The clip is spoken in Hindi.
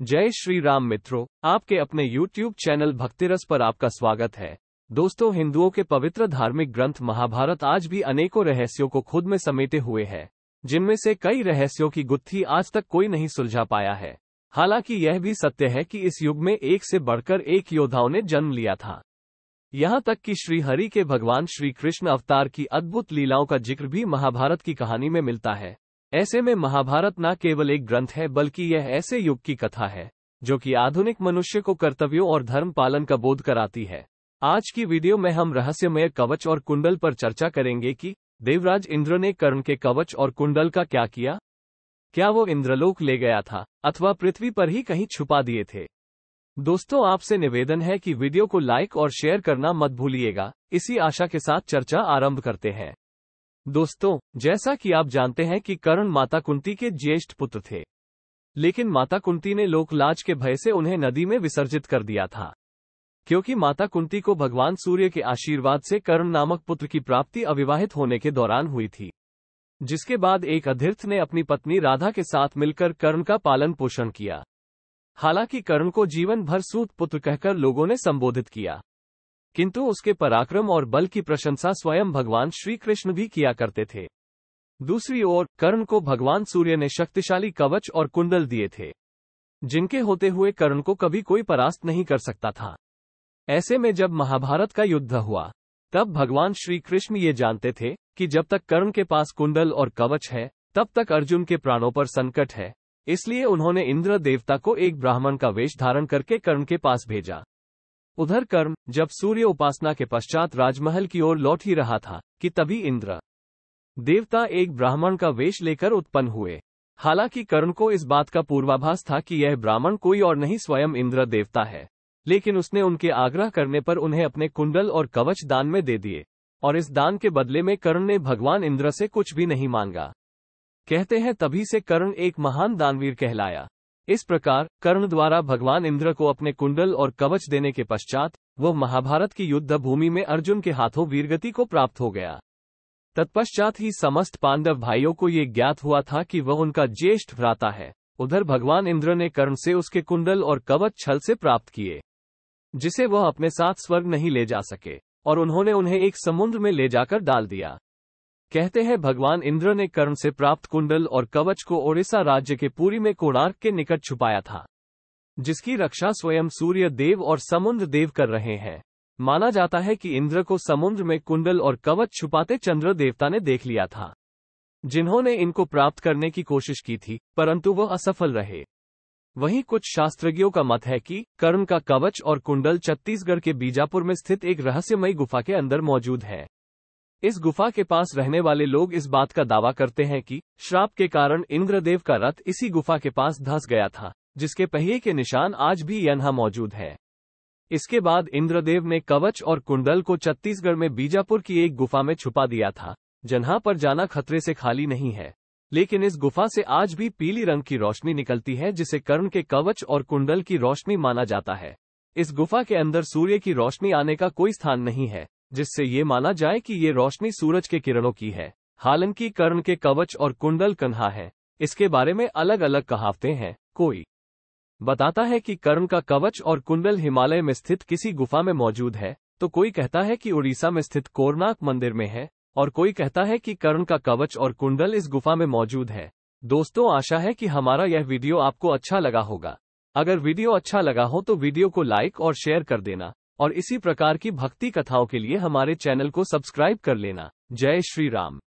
जय श्री राम मित्रों आपके अपने YouTube चैनल भक्तिरस पर आपका स्वागत है दोस्तों हिंदुओं के पवित्र धार्मिक ग्रंथ महाभारत आज भी अनेकों रहस्यों को खुद में समेटे हुए है जिनमें से कई रहस्यों की गुत्थी आज तक कोई नहीं सुलझा पाया है हालांकि यह भी सत्य है कि इस युग में एक से बढ़कर एक योद्धाओं ने जन्म लिया था यहाँ तक कि श्री हरि के भगवान श्री कृष्ण अवतार की अद्भुत लीलाओं का जिक्र भी महाभारत की कहानी में मिलता है ऐसे में महाभारत न केवल एक ग्रंथ है बल्कि यह ऐसे युग की कथा है जो कि आधुनिक मनुष्य को कर्तव्यों और धर्म पालन का बोध कराती है आज की वीडियो में हम रहस्यमय कवच और कुंडल पर चर्चा करेंगे कि देवराज इंद्र ने कर्ण के कवच और कुंडल का क्या किया क्या वो इंद्रलोक ले गया था अथवा पृथ्वी पर ही कहीं छुपा दिए थे दोस्तों आपसे निवेदन है कि वीडियो को लाइक और शेयर करना मत भूलिएगा इसी आशा के साथ चर्चा आरंभ करते हैं दोस्तों जैसा कि आप जानते हैं कि कर्ण माता कुंती के ज्येष्ठ पुत्र थे लेकिन माता कुंती ने लोकलाज के भय से उन्हें नदी में विसर्जित कर दिया था क्योंकि माता कुंती को भगवान सूर्य के आशीर्वाद से कर्ण नामक पुत्र की प्राप्ति अविवाहित होने के दौरान हुई थी जिसके बाद एक अधीर्थ ने अपनी पत्नी राधा के साथ मिलकर कर्ण का पालन पोषण किया हालांकि कर्ण को जीवन भर सूत पुत्र कहकर लोगों ने संबोधित किया किंतु उसके पराक्रम और बल की प्रशंसा स्वयं भगवान श्री कृष्ण भी किया करते थे दूसरी ओर कर्ण को भगवान सूर्य ने शक्तिशाली कवच और कुंडल दिए थे जिनके होते हुए कर्ण को कभी कोई परास्त नहीं कर सकता था ऐसे में जब महाभारत का युद्ध हुआ तब भगवान श्री कृष्ण ये जानते थे कि जब तक कर्ण के पास कुंडल और कवच है तब तक अर्जुन के प्राणों पर संकट है इसलिए उन्होंने इंद्र देवता को एक ब्राह्मण का वेश धारण करके कर्ण के पास भेजा उधर कर्म जब सूर्य उपासना के पश्चात राजमहल की ओर लौट ही रहा था कि तभी इंद्र देवता एक ब्राह्मण का वेश लेकर उत्पन्न हुए हालांकि कर्ण को इस बात का पूर्वाभास था कि यह ब्राह्मण कोई और नहीं स्वयं इंद्र देवता है लेकिन उसने उनके आग्रह करने पर उन्हें अपने कुंडल और कवच दान में दे दिए और इस दान के बदले में कर्ण ने भगवान इंद्र से कुछ भी नहीं मांगा कहते हैं तभी से कर्ण एक महान दानवीर कहलाया इस प्रकार कर्ण द्वारा भगवान इंद्र को अपने कुंडल और कवच देने के पश्चात वह महाभारत की युद्ध भूमि में अर्जुन के हाथों वीरगति को प्राप्त हो गया तत्पश्चात ही समस्त पांडव भाइयों को ये ज्ञात हुआ था कि वह उनका ज्येष्ठ भ्राता है उधर भगवान इंद्र ने कर्ण से उसके कुंडल और कवच छल से प्राप्त किए जिसे वह अपने साथ स्वर्ग नहीं ले जा सके और उन्होंने उन्हें एक समुद्र में ले जाकर डाल दिया कहते हैं भगवान इंद्र ने कर्ण से प्राप्त कुंडल और कवच को ओडिशा राज्य के पूरी में कोणार्क के निकट छुपाया था जिसकी रक्षा स्वयं सूर्य देव और समुद्र देव कर रहे हैं माना जाता है कि इंद्र को समुद्र में कुंडल और कवच छुपाते चंद्र देवता ने देख लिया था जिन्होंने इनको प्राप्त करने की कोशिश की थी परंतु वह असफल रहे वहीं कुछ शास्त्रज्ञों का मत है कि कर्ण का कवच और कुंडल छत्तीसगढ़ के बीजापुर में स्थित एक रहस्यमयी गुफा के अंदर मौजूद है इस गुफा के पास रहने वाले लोग इस बात का दावा करते हैं कि श्राप के कारण इंद्रदेव का रथ इसी गुफा के पास धस गया था जिसके पहिए के निशान आज भी यहाँ मौजूद हैं। इसके बाद इंद्रदेव ने कवच और कुंडल को छत्तीसगढ़ में बीजापुर की एक गुफा में छुपा दिया था जन्हा पर जाना खतरे से खाली नहीं है लेकिन इस गुफा से आज भी पीली रंग की रोशनी निकलती है जिसे कर्ण के कवच और कुंडल की रोशनी माना जाता है इस गुफा के अंदर सूर्य की रोशनी आने का कोई स्थान नहीं है जिससे ये माना जाए कि ये रोशनी सूरज के किरणों की है हालांकि कर्ण के कवच और कुंडल कन्हा है इसके बारे में अलग अलग कहावतें हैं कोई बताता है कि कर्ण का कवच और कुंडल हिमालय में स्थित किसी गुफा में मौजूद है तो कोई कहता है कि उड़ीसा में स्थित कोरनाक मंदिर में है और कोई कहता है कि कर्ण का कवच और कुंडल इस गुफा में मौजूद है दोस्तों आशा है कि हमारा यह वीडियो आपको अच्छा लगा होगा अगर वीडियो अच्छा लगा हो तो वीडियो को लाइक और शेयर कर देना और इसी प्रकार की भक्ति कथाओं के लिए हमारे चैनल को सब्सक्राइब कर लेना जय श्री राम